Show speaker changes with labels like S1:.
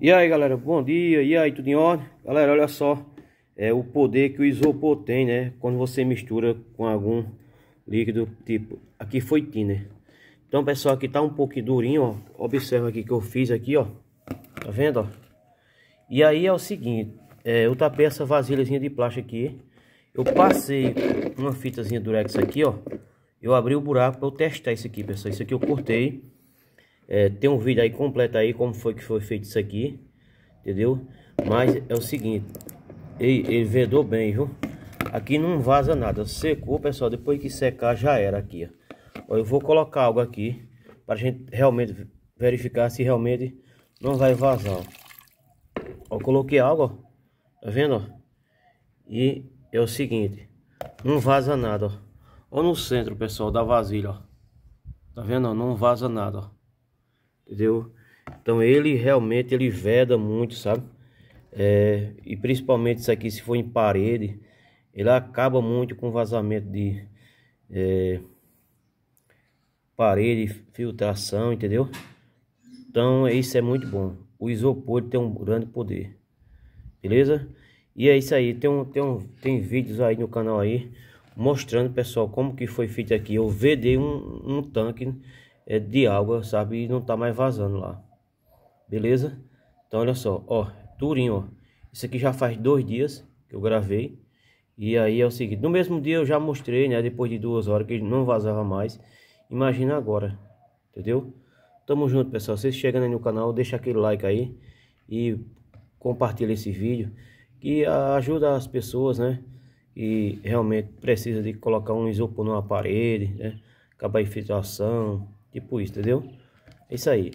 S1: E aí galera, bom dia, e aí, tudo em ordem? Galera, olha só é, o poder que o isopor tem, né? Quando você mistura com algum líquido, tipo, aqui foi tiner. Então pessoal, aqui tá um pouco durinho, ó Observa aqui que eu fiz aqui, ó Tá vendo, ó? E aí é o seguinte, é, eu tapei essa vasilhazinha de plástico aqui Eu passei uma fitazinha durex aqui, ó Eu abri o buraco para eu testar isso aqui, pessoal Isso aqui eu cortei é, tem um vídeo aí completo aí como foi que foi feito isso aqui, entendeu? Mas é o seguinte, ele, ele vedou bem, viu? Aqui não vaza nada, secou, pessoal, depois que secar já era aqui, ó. Eu vou colocar algo aqui para gente realmente verificar se realmente não vai vazar, ó. Eu coloquei algo, ó. Tá vendo, ó? E é o seguinte, não vaza nada, ó. Ou no centro, pessoal, da vasilha, ó. Tá vendo? Não vaza nada, ó entendeu? Então ele realmente ele veda muito, sabe? É, e principalmente isso aqui, se for em parede, ele acaba muito com vazamento de é, parede, filtração, entendeu? Então é, isso é muito bom. O isopor tem um grande poder, beleza? E é isso aí, tem, um, tem, um, tem vídeos aí no canal aí mostrando pessoal como que foi feito aqui. Eu vedei um, um tanque é de água, sabe? E não tá mais vazando lá. Beleza? Então olha só, ó, durinho, ó. Isso aqui já faz dois dias que eu gravei. E aí é o seguinte, no mesmo dia eu já mostrei, né? Depois de duas horas que não vazava mais. Imagina agora, entendeu? Tamo junto, pessoal. você chegando aí no canal, deixa aquele like aí. E compartilha esse vídeo. Que ajuda as pessoas, né? Que realmente precisa de colocar um isopor numa parede, né? Acabar a infiltração, Tipo isso, entendeu? É isso aí.